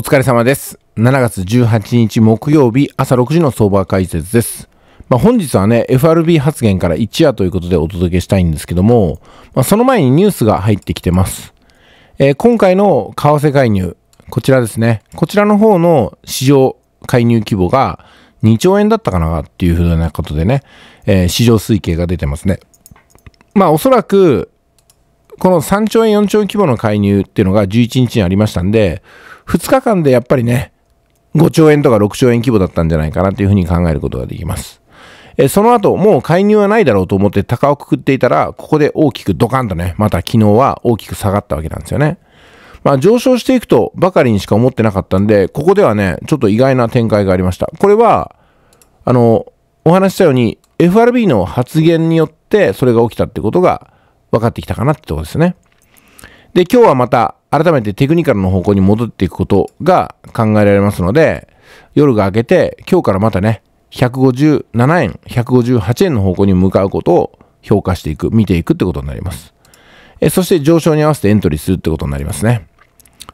お疲れ様です。7月18日木曜日朝6時の相場解説です。まあ、本日はね、FRB 発言から一夜ということでお届けしたいんですけども、まあ、その前にニュースが入ってきてます。えー、今回の為替介入、こちらですね。こちらの方の市場介入規模が2兆円だったかなっていうふうなことでね、えー、市場推計が出てますね。まあおそらく、この3兆円、4兆円規模の介入っていうのが11日にありましたんで、2日間でやっぱりね、5兆円とか6兆円規模だったんじゃないかなというふうに考えることができます。えその後、もう介入はないだろうと思って高をくくっていたら、ここで大きくドカンとね、また昨日は大きく下がったわけなんですよね。まあ上昇していくとばかりにしか思ってなかったんで、ここではね、ちょっと意外な展開がありました。これは、あの、お話ししたように、FRB の発言によってそれが起きたってことが分かってきたかなってとこですね。で、今日はまた改めてテクニカルの方向に戻っていくことが考えられますので、夜が明けて今日からまたね、157円、158円の方向に向かうことを評価していく、見ていくってことになります。えそして上昇に合わせてエントリーするってことになりますね。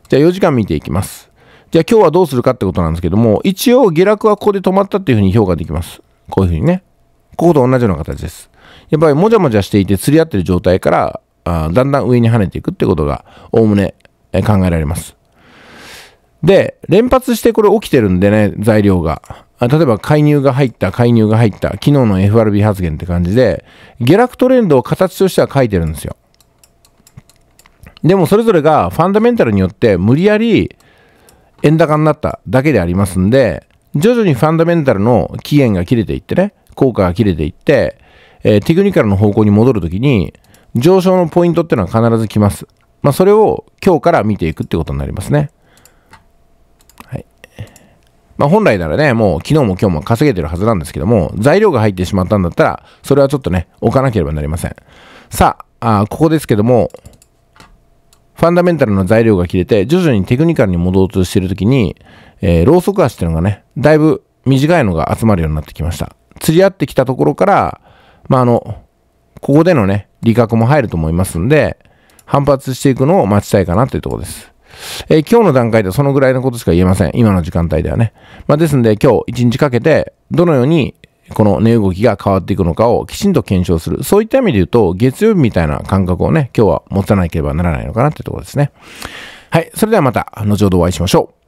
じゃあ4時間見ていきます。じゃあ今日はどうするかってことなんですけども、一応下落はここで止まったっていうふうに評価できます。こういうふうにね。ここと同じような形です。やっぱりもじゃもじゃしていて釣り合ってる状態からあだんだん上に跳ねていくってことが、おおむね考えられます。で、連発してこれ起きてるんでね、材料が。例えば介入が入った、介入が入った、昨日の FRB 発言って感じで、下落トレンドを形としては書いてるんですよ。でもそれぞれがファンダメンタルによって無理やり円高になっただけでありますんで、徐々にファンダメンタルの期限が切れていってね、効果が切れていって、えー、テクニカルの方向に戻るときに、上昇のポイントっていうのは必ず来ます。まあ、それを今日から見ていくってことになりますね。はい。まあ、本来ならね、もう昨日も今日も稼げてるはずなんですけども、材料が入ってしまったんだったら、それはちょっとね、置かなければなりません。さあ、あここですけども、ファンダメンタルの材料が切れて、徐々にテクニカルに戻ろうとしてるときに、えー、ローソク足っていうのがね、だいぶ短いのが集まるようになってきました。釣り合ってきたところから、まあ、あの、ここでのね、理覚も入ると思いますんで、反発していくのを待ちたいかなというところです。えー、今日の段階ではそのぐらいのことしか言えません。今の時間帯ではね。まあ、ですんで今日一日かけて、どのようにこの値動きが変わっていくのかをきちんと検証する。そういった意味で言うと、月曜日みたいな感覚をね、今日は持たなければならないのかなってところですね。はい。それではまた、後ほどお会いしましょう。